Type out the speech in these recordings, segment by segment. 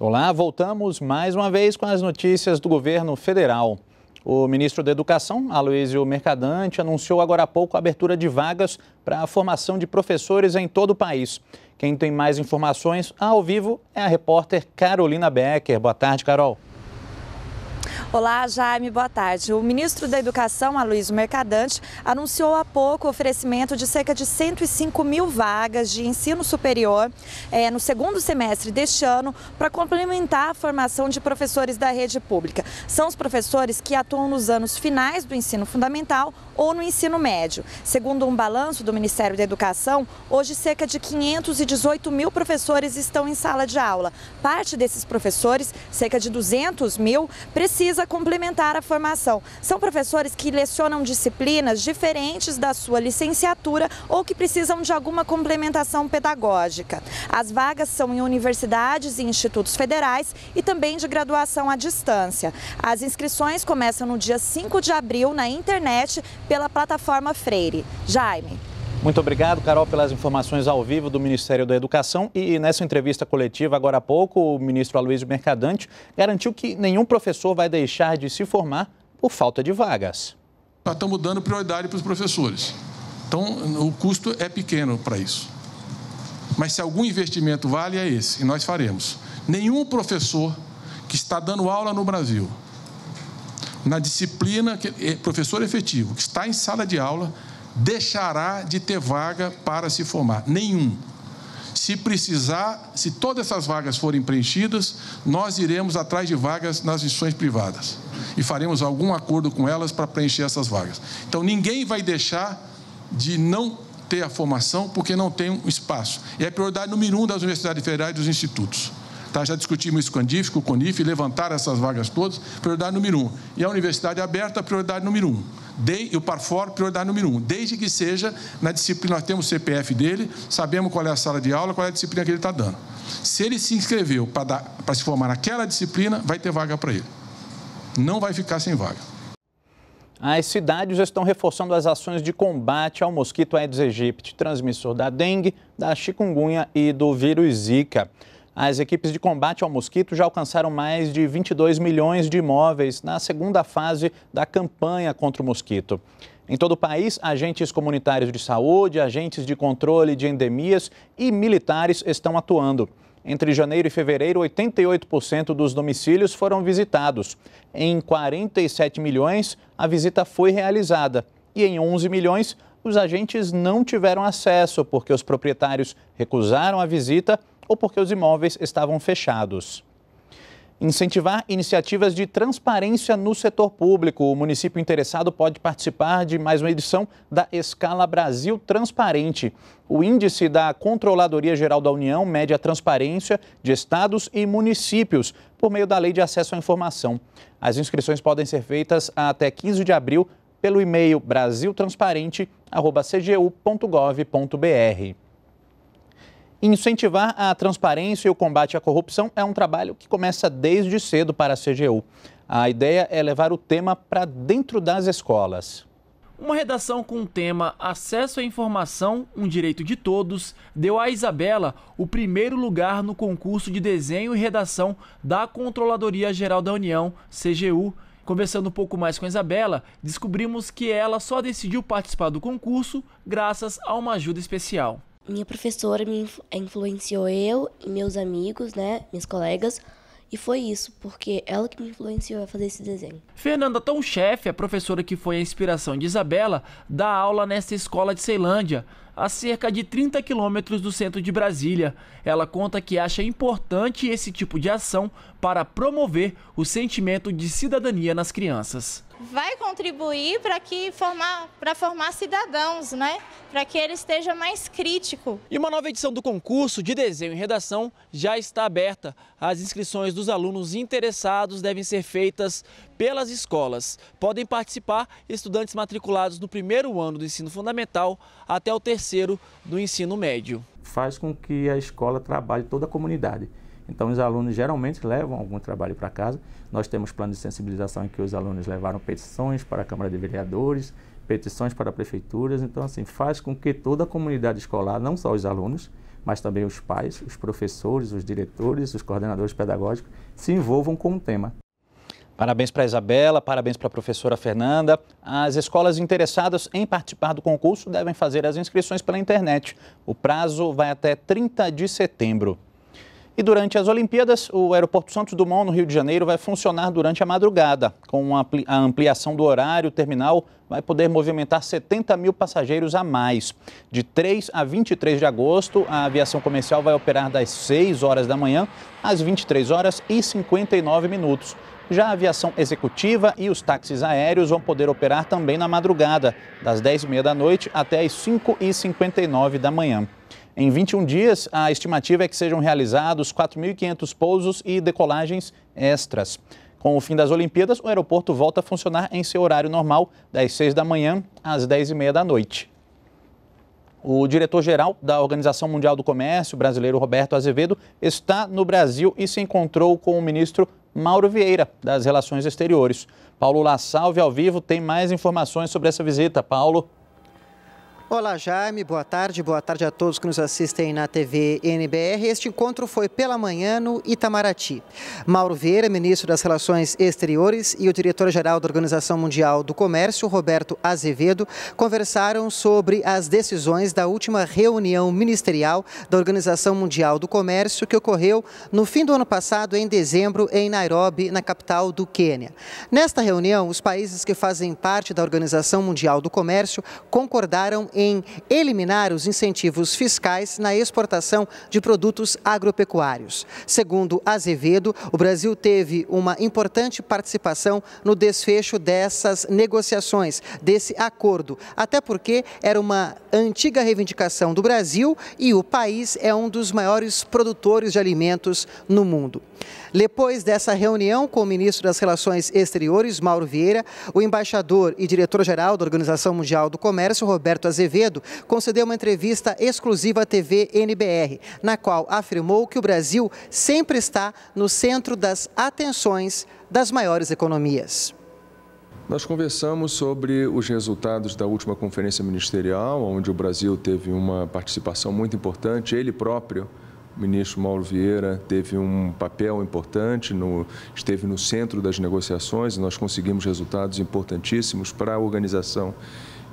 Olá, voltamos mais uma vez com as notícias do governo federal. O ministro da Educação, Aloysio Mercadante, anunciou agora há pouco a abertura de vagas para a formação de professores em todo o país. Quem tem mais informações ao vivo é a repórter Carolina Becker. Boa tarde, Carol. Olá, Jaime, boa tarde. O ministro da Educação, Aloysio Mercadante, anunciou há pouco o oferecimento de cerca de 105 mil vagas de ensino superior é, no segundo semestre deste ano para complementar a formação de professores da rede pública. São os professores que atuam nos anos finais do ensino fundamental ou no ensino médio. Segundo um balanço do Ministério da Educação, hoje cerca de 518 mil professores estão em sala de aula. Parte desses professores, cerca de 200 mil, precisam precisa complementar a formação. São professores que lecionam disciplinas diferentes da sua licenciatura ou que precisam de alguma complementação pedagógica. As vagas são em universidades e institutos federais e também de graduação à distância. As inscrições começam no dia 5 de abril na internet pela plataforma Freire. Jaime. Muito obrigado, Carol, pelas informações ao vivo do Ministério da Educação. E nessa entrevista coletiva, agora há pouco, o ministro Aloysio Mercadante garantiu que nenhum professor vai deixar de se formar por falta de vagas. Nós estamos dando prioridade para os professores. Então, o custo é pequeno para isso. Mas se algum investimento vale, é esse, e nós faremos. Nenhum professor que está dando aula no Brasil, na disciplina, eh, professor efetivo, que está em sala de aula, deixará de ter vaga para se formar. Nenhum. Se precisar, se todas essas vagas forem preenchidas, nós iremos atrás de vagas nas instituições privadas e faremos algum acordo com elas para preencher essas vagas. Então ninguém vai deixar de não ter a formação porque não tem um espaço. E é a prioridade número um das universidades federais e dos institutos. Tá? Já discutimos isso com a DIF, com o CONIF, levantar essas vagas todas, prioridade número um. E a universidade aberta, prioridade número um. Dei e o PARFOR, prioridade número um, desde que seja na disciplina, nós temos o CPF dele, sabemos qual é a sala de aula, qual é a disciplina que ele está dando. Se ele se inscreveu para se formar naquela disciplina, vai ter vaga para ele. Não vai ficar sem vaga. Ah, as cidades estão reforçando as ações de combate ao mosquito Aedes aegypti, transmissor da dengue, da chikungunya e do vírus Zika. As equipes de combate ao mosquito já alcançaram mais de 22 milhões de imóveis na segunda fase da campanha contra o mosquito. Em todo o país, agentes comunitários de saúde, agentes de controle de endemias e militares estão atuando. Entre janeiro e fevereiro, 88% dos domicílios foram visitados. Em 47 milhões, a visita foi realizada. E em 11 milhões, os agentes não tiveram acesso porque os proprietários recusaram a visita ou porque os imóveis estavam fechados. Incentivar iniciativas de transparência no setor público. O município interessado pode participar de mais uma edição da Escala Brasil Transparente. O índice da Controladoria Geral da União mede a transparência de estados e municípios por meio da Lei de Acesso à Informação. As inscrições podem ser feitas até 15 de abril pelo e-mail brasiltransparente.cgu.gov.br. Incentivar a transparência e o combate à corrupção é um trabalho que começa desde cedo para a CGU. A ideia é levar o tema para dentro das escolas. Uma redação com o tema Acesso à Informação, um Direito de Todos, deu a Isabela o primeiro lugar no concurso de desenho e redação da Controladoria Geral da União, CGU, Conversando um pouco mais com a Isabela, descobrimos que ela só decidiu participar do concurso graças a uma ajuda especial. Minha professora me influenciou eu e meus amigos, né, minhas colegas, e foi isso, porque ela que me influenciou a fazer esse desenho. Fernanda Tom chefe a professora que foi a inspiração de Isabela, dá aula nesta escola de Ceilândia a cerca de 30 quilômetros do centro de Brasília. Ela conta que acha importante esse tipo de ação para promover o sentimento de cidadania nas crianças. Vai contribuir para que formar, para formar cidadãos, né? Para que ele esteja mais crítico. E uma nova edição do concurso de desenho e redação já está aberta. As inscrições dos alunos interessados devem ser feitas pelas escolas. Podem participar estudantes matriculados no primeiro ano do ensino fundamental até o terceiro do ensino médio. Faz com que a escola trabalhe toda a comunidade. Então, os alunos geralmente levam algum trabalho para casa. Nós temos plano de sensibilização em que os alunos levaram petições para a Câmara de Vereadores, petições para prefeituras. Então, assim, faz com que toda a comunidade escolar, não só os alunos, mas também os pais, os professores, os diretores, os coordenadores pedagógicos, se envolvam com o tema. Parabéns para a Isabela, parabéns para a professora Fernanda. As escolas interessadas em participar do concurso devem fazer as inscrições pela internet. O prazo vai até 30 de setembro. E durante as Olimpíadas, o Aeroporto Santos Dumont, no Rio de Janeiro, vai funcionar durante a madrugada. Com a ampliação do horário, o terminal vai poder movimentar 70 mil passageiros a mais. De 3 a 23 de agosto, a aviação comercial vai operar das 6 horas da manhã às 23 horas e 59 minutos. Já a aviação executiva e os táxis aéreos vão poder operar também na madrugada, das 10h30 da noite até as 5h59 da manhã. Em 21 dias, a estimativa é que sejam realizados 4.500 pousos e decolagens extras. Com o fim das Olimpíadas, o aeroporto volta a funcionar em seu horário normal, das 6 da manhã às 10h30 da noite. O diretor-geral da Organização Mundial do Comércio brasileiro, Roberto Azevedo, está no Brasil e se encontrou com o ministro Mauro Vieira, das Relações Exteriores. Paulo La Salve ao vivo tem mais informações sobre essa visita. Paulo. Olá, Jaime. Boa tarde. Boa tarde a todos que nos assistem na TV NBR. Este encontro foi pela manhã no Itamaraty. Mauro Vieira, ministro das Relações Exteriores, e o diretor-geral da Organização Mundial do Comércio, Roberto Azevedo, conversaram sobre as decisões da última reunião ministerial da Organização Mundial do Comércio, que ocorreu no fim do ano passado, em dezembro, em Nairobi, na capital do Quênia. Nesta reunião, os países que fazem parte da Organização Mundial do Comércio concordaram em eliminar os incentivos fiscais na exportação de produtos agropecuários. Segundo Azevedo, o Brasil teve uma importante participação no desfecho dessas negociações, desse acordo, até porque era uma antiga reivindicação do Brasil e o país é um dos maiores produtores de alimentos no mundo. Depois dessa reunião com o ministro das Relações Exteriores, Mauro Vieira, o embaixador e diretor-geral da Organização Mundial do Comércio, Roberto Azevedo, concedeu uma entrevista exclusiva à TV NBR, na qual afirmou que o Brasil sempre está no centro das atenções das maiores economias. Nós conversamos sobre os resultados da última conferência ministerial, onde o Brasil teve uma participação muito importante, ele próprio o ministro Mauro Vieira teve um papel importante, no, esteve no centro das negociações e nós conseguimos resultados importantíssimos para a organização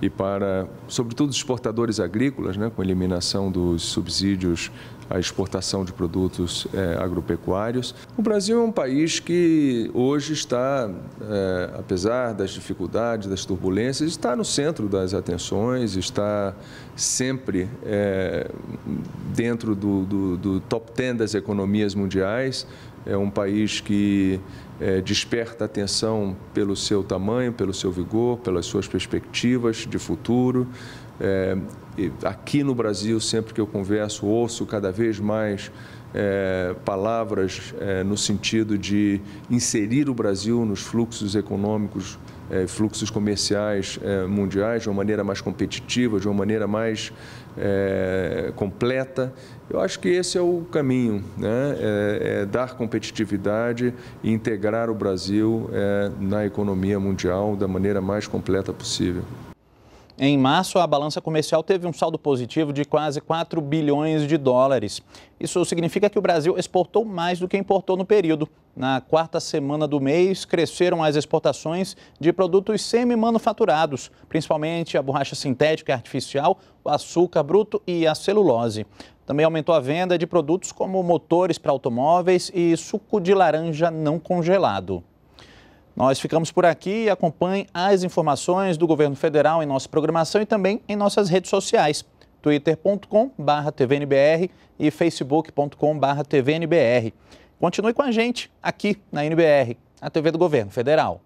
e para, sobretudo, os exportadores agrícolas, né, com eliminação dos subsídios à exportação de produtos é, agropecuários. O Brasil é um país que hoje está, é, apesar das dificuldades, das turbulências, está no centro das atenções, está sempre é, dentro do, do, do top 10 das economias mundiais é um país que é, desperta atenção pelo seu tamanho, pelo seu vigor, pelas suas perspectivas de futuro. É, aqui no Brasil, sempre que eu converso, ouço cada vez mais é, palavras é, no sentido de inserir o Brasil nos fluxos econômicos é, fluxos comerciais é, mundiais de uma maneira mais competitiva, de uma maneira mais é, completa. Eu acho que esse é o caminho, né? é, é dar competitividade e integrar o Brasil é, na economia mundial da maneira mais completa possível. Em março, a balança comercial teve um saldo positivo de quase 4 bilhões de dólares. Isso significa que o Brasil exportou mais do que importou no período. Na quarta semana do mês, cresceram as exportações de produtos semi-manufaturados, principalmente a borracha sintética e artificial, o açúcar bruto e a celulose. Também aumentou a venda de produtos como motores para automóveis e suco de laranja não congelado. Nós ficamos por aqui e acompanhe as informações do governo federal em nossa programação e também em nossas redes sociais, twitter.com/tvnbr e facebook.com/tvnbr. Continue com a gente aqui na NBR, a TV do Governo Federal.